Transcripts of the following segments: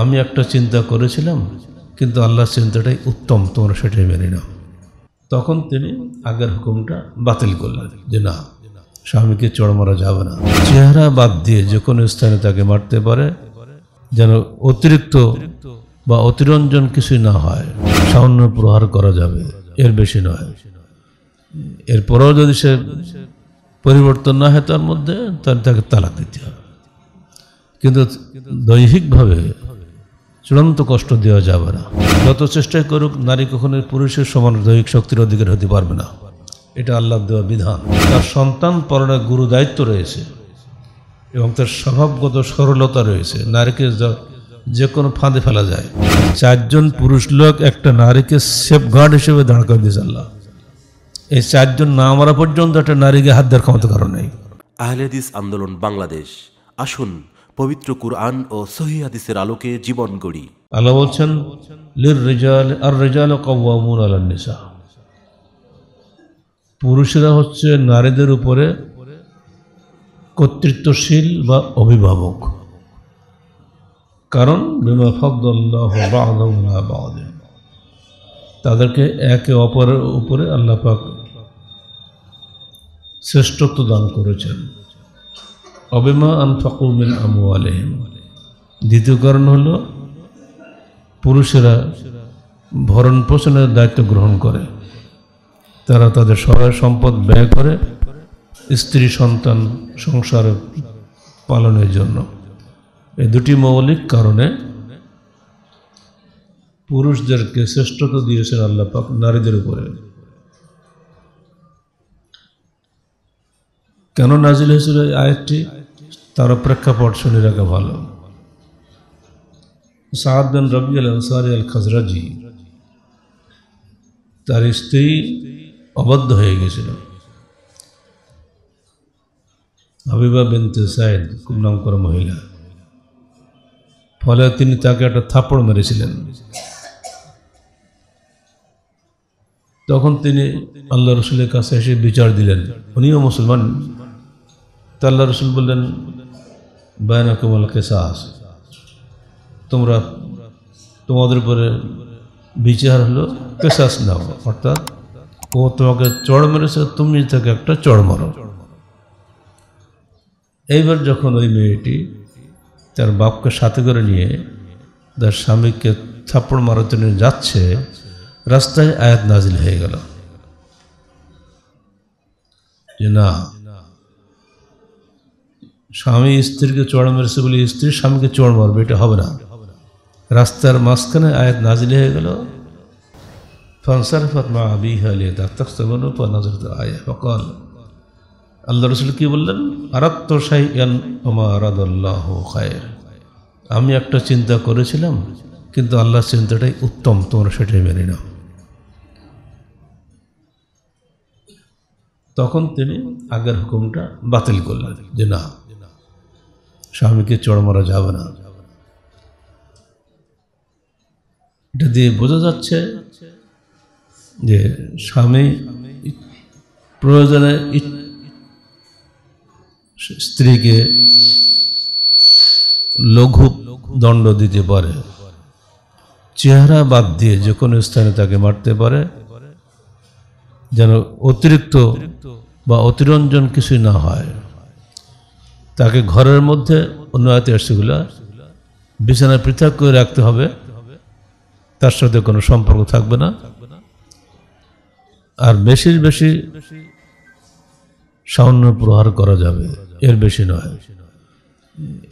আমি একটা চিন্তা করেছিলাম কিন্তু আল্লাহর চিন্তাটাই উত্তম তোমরা সেটাই মেনে নাও তখন তিনি আগের হুকুমটা বাতিল করলেন যে না স্বামীকে চড় মারা যাবে না চেহারা বাদ দিয়ে যে কোনো স্থানে তাকে মারতে পারে যেন অতিরিক্ত বা অতিরঞ্জন কিছু না হয় সামান্য প্রহার করা যাবে এর বেশি নয় এরপরেও যদি সে পরিবর্তন না হয় তার মধ্যে তার তাকে তালাক দিতে হবে কিন্তু দৈহিকভাবে চূড়ান্ত কষ্ট দেওয়া যাবে না যত চেষ্টাই করুক নারী কখনোই পুরুষের সমান দৈহিক শক্তির অধিকার হতে পারবে না এটা আল্লাহ দেওয়া বিধান তার সন্তান পরনের গুরু দায়িত্ব রয়েছে এবং তার স্বভাবগত সরলতা রয়েছে নারীকে যে কোনো ফাঁদে ফেলা যায় চারজন পুরুষ লোক একটা নারীকে সেফগার্ড হিসেবে দাঁড় করে দিয়েছে আল্লাহ এই চারজন না মারা পর্যন্ত একটা নারীকে হাত দেওয়ার ক্ষমতা কারণ নেই আহলেদিস আন্দোলন বাংলাদেশ আসুন পবিত্র কুরআন ও সহি হাদিসের আলোকে জীবন গড়ি আল্লাহ বলছেন পুরুষেরা হচ্ছে নারীদের উপরে কর্তৃত্বশীল বা অভিভাবক কারণ তাদেরকে একে অপরের উপরে আল্লাপাক শ্রেষ্ঠত্ব দান করেছেন অবেমা আনফাকুমিন আমু আলহিম দ্বিতীয় কারণ হল পুরুষেরা ভরণ পোষণের দায়িত্ব গ্রহণ করে তারা তাদের সবাই সম্পদ ব্যয় করে স্ত্রী সন্তান সংসার পালনের জন্য এই দুটি মৌলিক কারণে পুরুষদেরকে শ্রেষ্ঠতা দিয়েছেন আল্লাহ পাক নারীদের উপরে কেন নাজিল হয়েছিল আয়টি তার প্রেক্ষাপট শুনে রাখা ভালো সাহাবেন রবি আল আনসারি আল খাজরাজি তার স্ত্রী অবাধ্য হয়ে গেছিল হাবিবা বিনতে সাইদ খুব নাম করা মহিলা ফলে তিনি তাকে একটা থাপড় মেরেছিলেন তখন তিনি আল্লাহ রসুলের কাছে এসে বিচার দিলেন উনিও মুসলমান তা আল্লাহ রসুল বললেন বায়নাকুমাল কেসাস তোমরা তোমাদের উপরে বিচার হলো কেসাস নাও অর্থাৎ ও তোমাকে চড় মেরেছে তুমি তাকে একটা চড় মারো এইবার যখন ওই মেয়েটি তার বাপকে সাথে করে নিয়ে তার স্বামীকে থাপ্পড় মারার জন্য যাচ্ছে রাস্তায় আয়াত নাজিল হয়ে গেল যে না স্বামী স্ত্রীকে চড় মেরেছে বলে স্ত্রী স্বামীকে চড় মারবে এটা হবে না রাস্তার মাঝখানে আয়াত নাজিল হয়ে গেল ফানসার ফাতমা আবি আয়া ফকল আল্লাহ রসুল কি বললেন আরাত্ত শাহিয়ান ওমা আরাদাল্লাহ খায়ের আমি একটা চিন্তা করেছিলাম কিন্তু আল্লাহর চিন্তাটাই উত্তম তোমরা সেটাই মেনে নাও তখন তিনি আগের হুকুমটা বাতিল করলেন যে না স্বামীকে চড় মারা যাবে না এটা দিয়ে বোঝা যাচ্ছে যে স্বামী প্রয়োজনে স্ত্রীকে লঘু দণ্ড দিতে পারে চেহারা বাদ দিয়ে যে কোনো স্থানে তাকে মারতে পারে যেন অতিরিক্ত বা অতিরঞ্জন কিছুই না হয় তাকে ঘরের মধ্যে অন্য আয়তে আসছেগুলো বিছানায় পৃথক করে রাখতে হবে তার সাথে কোনো সম্পর্ক থাকবে না আর বেশির বেশি সামান্য প্রহার করা যাবে এর বেশি নয়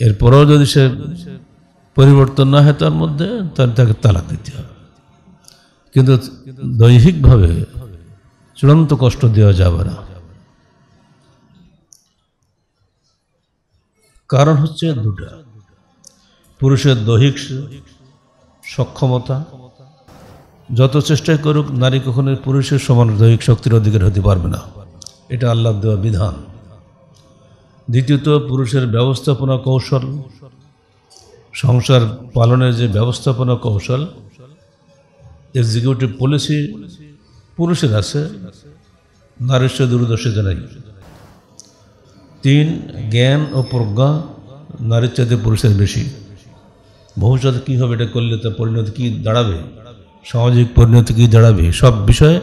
এরপরেও যদি সে পরিবর্তন না হয় তার মধ্যে তাহলে তাকে তালাক দিতে হবে কিন্তু দৈহিকভাবে চূড়ান্ত কষ্ট দেওয়া যাবে না কারণ হচ্ছে দুটা পুরুষের দৈহিক সক্ষমতা যত চেষ্টাই করুক নারী কখনো পুরুষের সমান দৈহিক শক্তির অধিকার হতে পারবে না এটা আল্লাহ দেওয়া বিধান দ্বিতীয়ত পুরুষের ব্যবস্থাপনা কৌশল সংসার পালনের যে ব্যবস্থাপনা কৌশল এক্সিকিউটিভ পলিসি পুরুষের আছে নারীর সে দূরদর্শিতা নেই তিন জ্ঞান ও প্রজ্ঞা নারীর চাইতে পুরুষের বেশি ভবিষ্যতে কী হবে এটা করলে তার পরিণতি কী দাঁড়াবে সামাজিক পরিণতি কী দাঁড়াবে সব বিষয়ে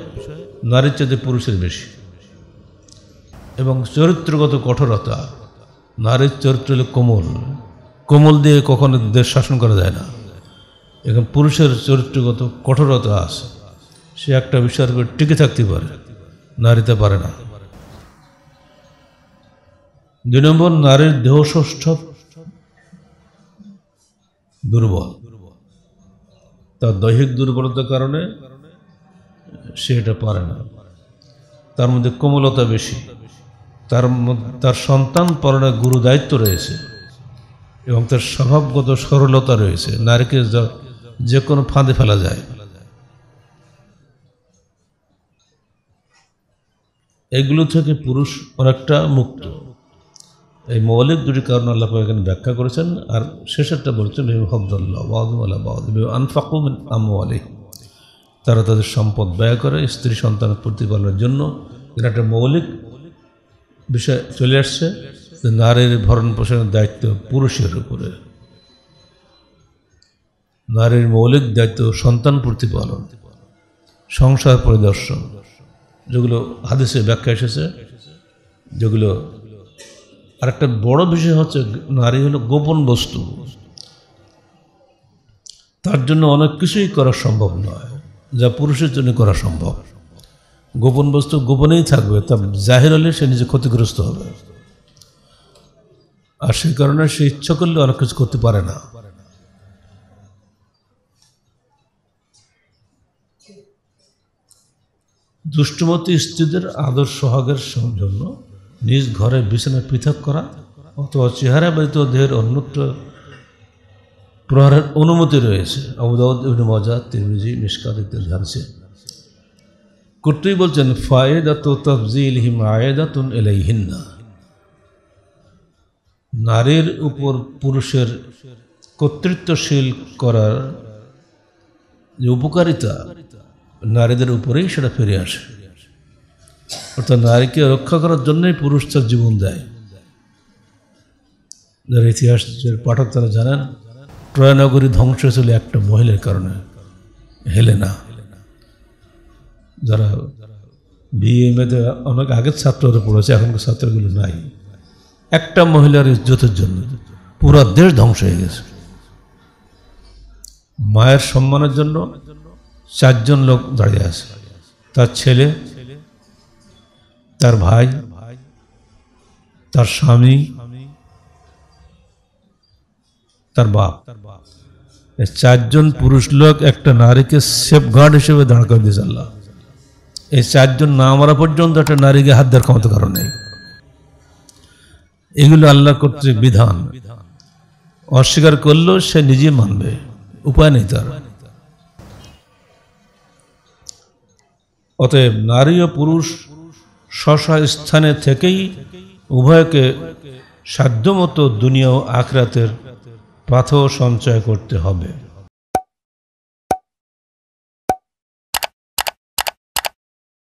নারীর চাইতে পুরুষের বেশি এবং চরিত্রগত কঠোরতা নারীর চরিত্র হলে কোমল কোমল দিয়ে কখনো দেশ শাসন করা যায় না এখন পুরুষের চরিত্রগত কঠোরতা আছে সে একটা বিষয়ের টিকে থাকতে পারে নারীতে পারে না দুই নম্বর নারীর দেহষষ্ঠ দুর্বল তার দৈহিক দুর্বলতার কারণে সে এটা পারে না তার মধ্যে কোমলতা বেশি তার তার সন্তান পরনে গুরু দায়িত্ব রয়েছে এবং তার স্বভাবগত সরলতা রয়েছে নারীকে যে কোনো ফাঁদে ফেলা যায় এগুলো থেকে পুরুষ অনেকটা মুক্ত এই মৌলিক দুটি কারণ আল্লাহ এখানে ব্যাখ্যা করেছেন আর শেষেরটা বলেছেন হবদুল্লাহ আনফাকুমিন আমি তারা তাদের সম্পদ ব্যয় করে স্ত্রী সন্তানের প্রতিপালনের জন্য এটা একটা মৌলিক বিষয় চলে আসছে যে নারীর ভরণ পোষণের দায়িত্ব পুরুষের উপরে নারীর মৌলিক দায়িত্ব সন্তান প্রতিপালন সংসার পরিদর্শন যেগুলো হাদেশে ব্যাখ্যা এসেছে যেগুলো আর একটা বড় বিষয় হচ্ছে নারী হলো গোপন বস্তু তার জন্য অনেক কিছুই করা সম্ভব নয় যা পুরুষের জন্য করা সম্ভব গোপন বস্তু গোপনেই থাকবে তা জাহির হলে সে নিজে ক্ষতিগ্রস্ত হবে আর সেই কারণে সে ইচ্ছা করলে অনেক কিছু করতে পারে না দুষ্টমতী স্ত্রীদের আদর্শ হগের জন্য নিজ ঘরে বিছানা পৃথক করা অথবা চেহারা ব্যতীত দেহের অন্যত্র প্রহারের অনুমতি রয়েছে আবুদাউদ্দিন মজা তিরমিজি মিসকাত ইত্যাদি জানছে কর্তৃ বলছেন ফায়েদাত তফজিল হিম আয়েদাতুন এলাইহিন্না নারীর উপর পুরুষের কর্তৃত্বশীল করার যে উপকারিতা নারীদের উপরেই সেটা ফিরে আসে অর্থাৎ নারীকে রক্ষা করার জন্যই পুরুষ তার জীবন দেয় যারা ইতিহাসের পাঠক তারা জানেন ট্রয়নগরী ধ্বংস হয়েছিল একটা মহিলার কারণে না যারা বিএমএতে অনেক আগের ছাত্ররা পড়েছে এখনকার ছাত্রগুলো নাই একটা মহিলার ইজ্জতের জন্য পুরো দেশ ধ্বংস হয়ে গেছে মায়ের সম্মানের জন্য চারজন লোক দাঁড়িয়ে আছে তার ছেলে তার ভাই তার স্বামী তার বাপ চারজন পুরুষ লোক একটা নারীকে সেফ গার্ড হিসেবে দাঁড় করে দিয়েছে আল্লাহ এই চারজন না মারা পর্যন্ত একটা নারীকে হাত দেওয়ার ক্ষমতা কারণ নেই এগুলো আল্লাহ কর্তৃক বিধান অস্বীকার করলেও সে নিজে মানবে উপায় নেই তার অতএব নারী ও পুরুষ শশা স্থানে থেকেই উভয়কে সাধ্যমতো দুনিয়া ও আখরাতের পাথ সঞ্চয় করতে হবে